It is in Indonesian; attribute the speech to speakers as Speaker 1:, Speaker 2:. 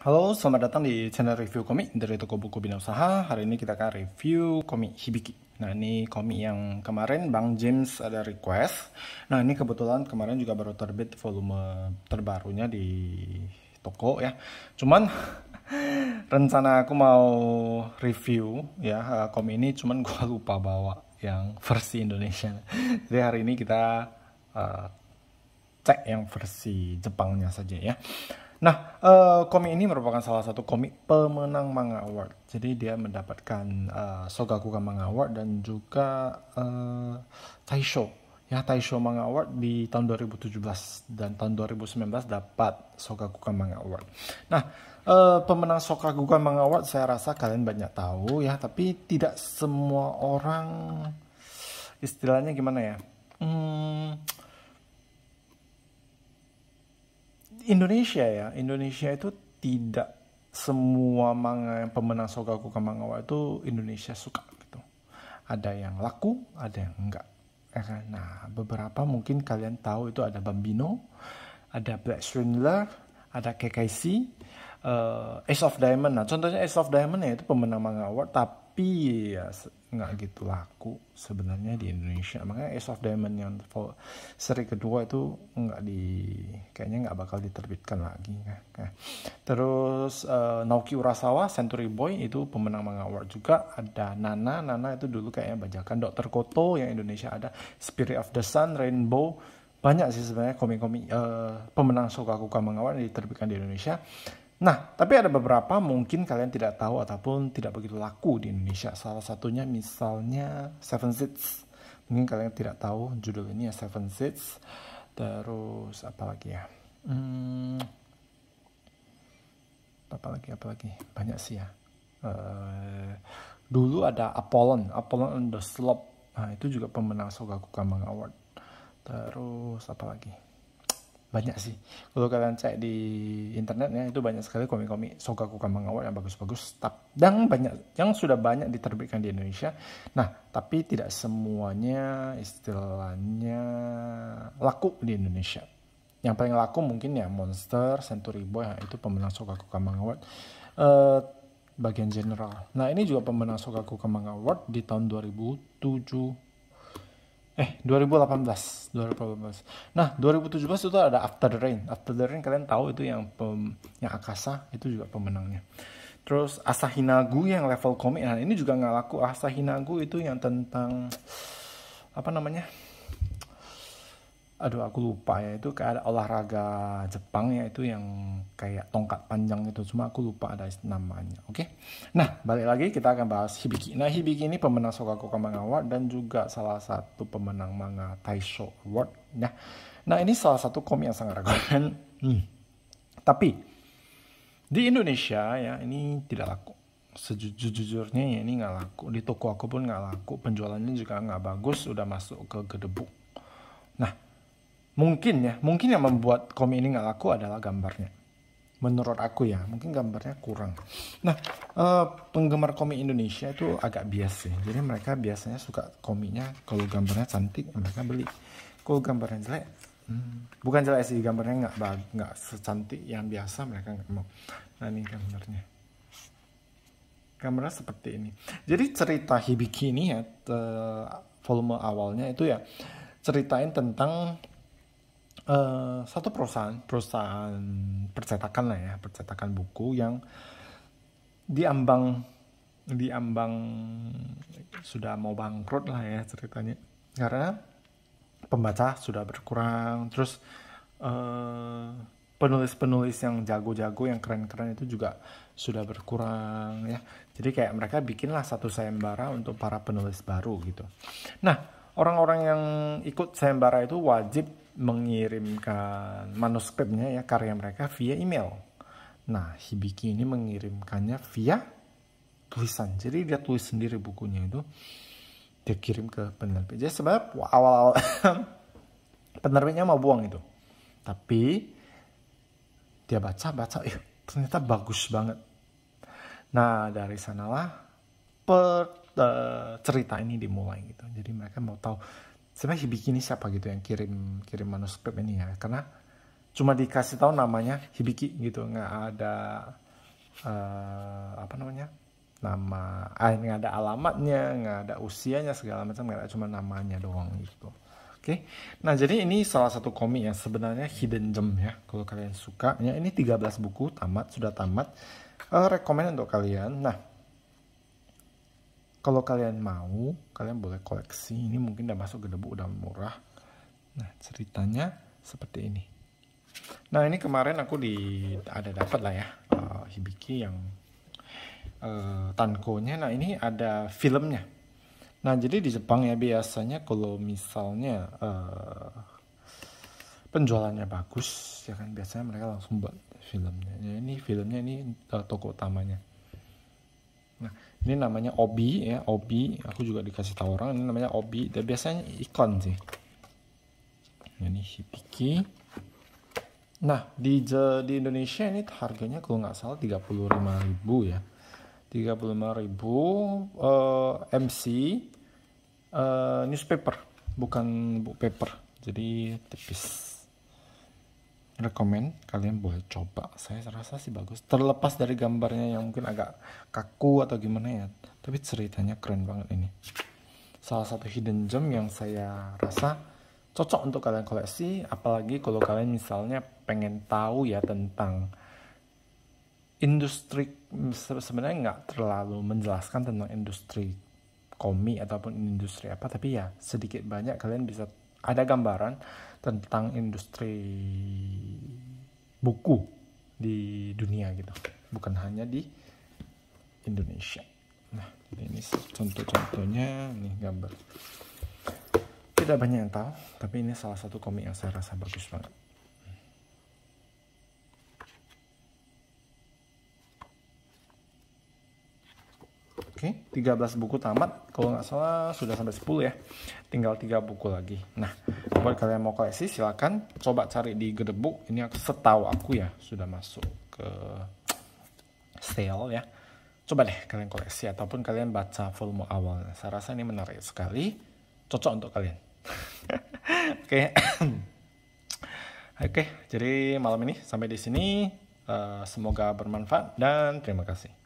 Speaker 1: Halo, selamat datang di channel review komik dari toko buku Bina Usaha. Hari ini kita akan review komik Hibiki. Nah, ini komik yang kemarin Bang James ada request. Nah, ini kebetulan kemarin juga baru terbit volume terbarunya di toko ya. Cuman rencana aku mau review ya eh, komik ini cuman gua lupa bawa yang versi Indonesia. Jadi hari ini kita uh, cek yang versi Jepangnya saja ya. Nah, uh, komik ini merupakan salah satu komik pemenang Manga Award. Jadi dia mendapatkan uh, eh, Sogakukan Manga Award dan juga uh, Taisho ya Taisho Manga Award di tahun 2017 dan tahun 2019 dapat Sokakukan Manga Award. Nah, uh, pemenang Sokakukan Manga Award saya rasa kalian banyak tahu ya, tapi tidak semua orang istilahnya gimana ya? Hmm, Indonesia ya, Indonesia itu tidak semua manga yang pemenang soga Sogaku Kamangawa itu Indonesia suka gitu. Ada yang laku, ada yang enggak. Ya kan? Nah, beberapa mungkin kalian tahu itu ada Bambino, ada Black Swindler, ada KKC, uh, eh, Ace of Diamond. Nah, contohnya Ace of Diamond ya itu pemenang manga award, tapi ya, nggak gitu laku sebenarnya di Indonesia makanya Ace of Diamond yang seri kedua itu nggak di kayaknya nggak bakal diterbitkan lagi nah, terus uh, Naoki Urasawa Century Boy itu pemenang Manga Award juga ada Nana Nana itu dulu kayaknya bajakan Dokter Koto yang Indonesia ada Spirit of the Sun Rainbow banyak sih sebenarnya komik-komik uh, pemenang Sokaku Manga Award yang diterbitkan di Indonesia Nah, tapi ada beberapa mungkin kalian tidak tahu ataupun tidak begitu laku di Indonesia. Salah satunya misalnya Seven Seats. Mungkin kalian tidak tahu judul ini ya Seven Seats. Terus apa lagi ya? Hmm, apa lagi? Apa lagi? Banyak sih ya. Uh, dulu ada Apollon, Apollon on the Slope. Nah, itu juga pemenang Sogakukan Award. Terus apa lagi? banyak sih kalau kalian cek di internetnya itu banyak sekali komik-komik kambang Kamangawa yang bagus-bagus dan banyak yang sudah banyak diterbitkan di Indonesia nah tapi tidak semuanya istilahnya laku di Indonesia yang paling laku mungkin ya Monster, Century Boy itu pemenang soga Kamang Award uh, eh, bagian general nah ini juga pemenang Sogaku Kemang Award di tahun 2007 eh 2018 2018 nah 2017 itu ada After the Rain After the Rain kalian tahu itu yang pem, yang Akasa itu juga pemenangnya terus Asahinagu yang level komik nah ini juga nggak laku Asahinagu itu yang tentang apa namanya aduh aku lupa ya itu kayak ada olahraga Jepang ya itu yang kayak tongkat panjang itu cuma aku lupa ada namanya oke okay? nah balik lagi kita akan bahas Hibiki nah Hibiki ini pemenang Sokaku Manga Award dan juga salah satu pemenang manga Taisho Award nah nah ini salah satu komik yang sangat ragu hmm. tapi di Indonesia ya ini tidak laku sejujurnya ya ini nggak laku di toko aku pun nggak laku penjualannya juga nggak bagus udah masuk ke gedebuk nah mungkin ya mungkin yang membuat komik ini nggak laku adalah gambarnya menurut aku ya mungkin gambarnya kurang nah uh, penggemar komik Indonesia itu agak bias sih jadi mereka biasanya suka komiknya kalau gambarnya cantik ya mereka beli kalau gambarnya jelek hmm, bukan jelek sih gambarnya nggak nggak secantik yang biasa mereka nggak mau nah ini gambarnya gambarnya seperti ini jadi cerita Hibiki ini ya volume awalnya itu ya ceritain tentang uh, satu perusahaan perusahaan percetakan lah ya percetakan buku yang diambang diambang sudah mau bangkrut lah ya ceritanya karena pembaca sudah berkurang terus uh, penulis-penulis yang jago-jago yang keren-keren itu juga sudah berkurang ya jadi kayak mereka bikinlah satu sayembara untuk para penulis baru gitu nah orang-orang yang ikut sayembara itu wajib mengirimkan manuskripnya ya karya mereka via email. Nah, Hibiki ini mengirimkannya via tulisan. Jadi dia tulis sendiri bukunya itu. Dia kirim ke penerbit. Jadi sebab awal-awal penerbitnya mau buang itu. Tapi dia baca-baca, eh, ternyata bagus banget. Nah, dari sanalah per, uh, cerita ini dimulai gitu. Jadi mereka mau tahu sebenarnya Hibiki siapa gitu yang kirim kirim manuskrip ini ya karena cuma dikasih tahu namanya Hibiki gitu nggak ada uh, apa namanya nama ah nggak ada alamatnya nggak ada usianya segala macam nggak ada cuma namanya doang gitu oke okay? nah jadi ini salah satu komik yang sebenarnya hidden gem ya kalau kalian suka ya ini 13 buku tamat sudah tamat uh, eh, rekomend untuk kalian nah kalau kalian mau kalian boleh koleksi ini mungkin udah masuk ke debu udah murah nah ceritanya seperti ini nah ini kemarin aku di ada dapat lah ya uh, hibiki yang uh, tankonya nah ini ada filmnya nah jadi di Jepang ya biasanya kalau misalnya uh, penjualannya bagus ya kan biasanya mereka langsung buat filmnya ini filmnya ini uh, toko utamanya nah ini namanya obi ya obi aku juga dikasih tahu orang ini namanya obi dan biasanya ikon sih ini hibiki nah di di Indonesia ini harganya kalau nggak salah 35.000 ya 35.000 uh, MC uh, newspaper bukan book paper jadi tipis rekomend kalian boleh coba saya rasa sih bagus terlepas dari gambarnya yang mungkin agak kaku atau gimana ya tapi ceritanya keren banget ini salah satu hidden gem yang saya rasa cocok untuk kalian koleksi apalagi kalau kalian misalnya pengen tahu ya tentang industri sebenarnya nggak terlalu menjelaskan tentang industri komik ataupun industri apa tapi ya sedikit banyak kalian bisa ada gambaran tentang industri buku di dunia gitu bukan hanya di Indonesia nah ini contoh-contohnya Ini gambar tidak banyak yang tahu tapi ini salah satu komik yang saya rasa bagus banget Oke, okay, 13 buku tamat. Kalau nggak salah sudah sampai 10 ya. Tinggal 3 buku lagi. Nah, buat kalian yang mau koleksi silahkan coba cari di Gedebuk. Ini aku setahu aku ya sudah masuk ke sale ya. Coba deh kalian koleksi ataupun kalian baca volume awal. Saya rasa ini menarik sekali. Cocok untuk kalian. Oke. Oke, okay, jadi malam ini sampai di sini. Uh, semoga bermanfaat dan terima kasih.